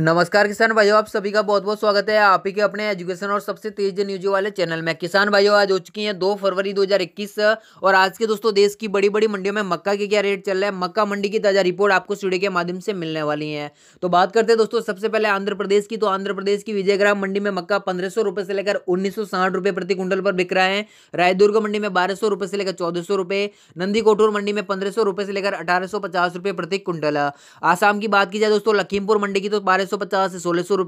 नमस्कार किसान भाइयों आप सभी का बहुत बहुत स्वागत है आप ही के अपने एजुकेशन और सबसे तेज न्यूज वाले चैनल में किसान भाइयों आज हो चुकी है दो फरवरी 2021 और आज के दोस्तों देश की बड़ी बड़ी मंडियों में मक्का के क्या रेट चल रहा है मक्का मंडी की ताजा रिपोर्ट आपको स्टूडियो के माध्यम से मिलने वाली है तो बात करते हैं दोस्तों सबसे पहले आंध्र प्रदेश की तो आंध्र प्रदेश की विजयग्राम मंडी में मक्का पंद्रह से लेकर उन्नीस प्रति क्विंटल पर बिक रहा है रायदुर्ग मंडी में बारह से लेकर चौदह रुपए नंदी मंडी में पंद्रह से लेकर अठारह प्रति क्विंटल आसाम की बात की जाए दोस्तों लखीमपुर मंडी की तो बारह पचास से सोलह सौ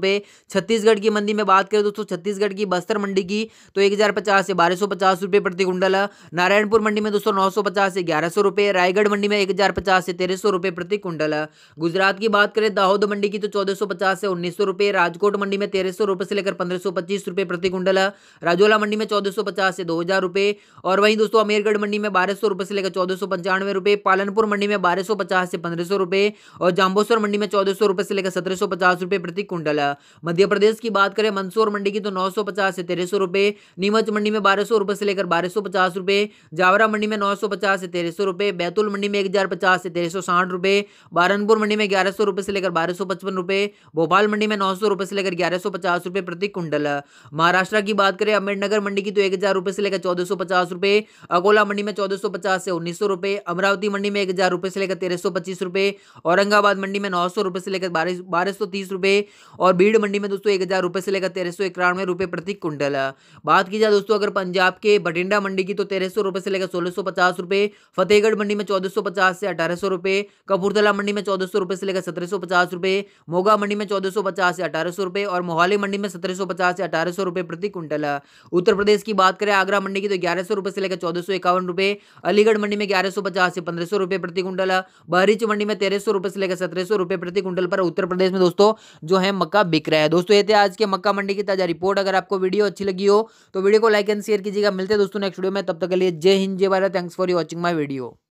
छत्तीसगढ़ की मंडी में बात करें दोस्तों छत्तीसगढ़ की बस्तर मंडी की तो 1050 से बारह सौ प्रति कुंडल नारायणपुर मंडी में दोस्तों नौ से ग्यारह सौ रायगढ़ मंडी में एक से तेरह सौ प्रति कुंडल गुजरात की बात करें दाहोद मंडी की तो चौदह से उन्नीस सौ राजकोट मंडी में तेरह सौ से लेकर पंद्रह सौ प्रति कुंडल राजोला मंडी में चौदह से दो हज़ार और वहीं दोस्तों अमेरगढ़ मंडी में बारह सौ से लेकर चौदह सौ पालनपुर मंडी में बारह से पंद्रह सौ और जाम्बोसर मंडी में चौदह सौ से लेकर सत्रह पचास रुपए प्रति कुंटल है मध्य प्रदेश की बात करें मंदसौर मंडी की तो नौ सौ पचास से तेरह सौ रुपए नीमच मंडी में बारह सौ रुपए से लेकर बारह सौ पचास रुपए जावरा मंडी में नौ सौ पचास से तेरह सौ रुपए बैतूल मंडी में एक हज़ार पचास से तेरह सौ साठ रुपए बारनपुर मंडी में ग्यारह सौ रुपए से लेकर बारह सौ पचपन रुपए भोपाल मंडी में नौ सौ रुपए से लेकर ग्यारह सौ पचास रुपए प्रति कुंटल महाराष्ट्र की बात करें अम्बेडनगर मंडी की तो एक हज़ार रुपए से लेकर चौदह सौ पचास रुपए अकोला मंडी में चौदह सौ पचास से उन्नीस सौ रुपए अमरावती मंडी में एक हज़ार रुपए से लेकर तेरह सौ पच्चीस रुपए औरंगाबाद मंडी में नौ सौ रुपए से लेकर बारह सौ तीस रुपए और भीड़ मंडी में दोस्तों एक हज़ार रुपए से लेकर तेरह सौ इक्यानवे रुपए प्रति कुंटल बात की जाए दोस्तों अगर पंजाब के बठिंडा मंडी की तो तेरह सौ रुपए से लेकर सोलह सौ पचास फतेहगढ़ मंडी में चौदह सौ पचास से अठारह सौ कपूरथला मंडी में चौदह सौ रुपए से लेकर सत्रह सौ पचास रुपए मोगा मंडी में चौदह सौ पचास से अठारह सौ रुपये और मोहाली मंडी में सत्रह सौ पचास से अठारह सौ रुपए प्रति कुंटल उत्तर प्रदेश की बात करें आगरा मंडी की तो ग्यारह सौ रुपये से लेकर चौदह सौ इक्यावन अलीगढ़ मंडी में ग्यारह सौ पचास से पंद्रह सौ रुपये प्रति कुंटल बहरीच मंडी में तेरह सौ रुपये से लेकर सत्रह सौ प्रति कुंटल पर उत्तर प्रदेश में दोस्तों दोस्तों जो है मक्का बिक रहा है दोस्तों ये थे आज के मक्का मंडी की ताजा रिपोर्ट अगर आपको वीडियो अच्छी लगी हो तो वीडियो को लाइक एंड शेयर कीजिएगा मिलते हैं दोस्तों नेक्स्ट वीडियो में तब तक के लिए जय हिंद जय Bharat thanks for watching my video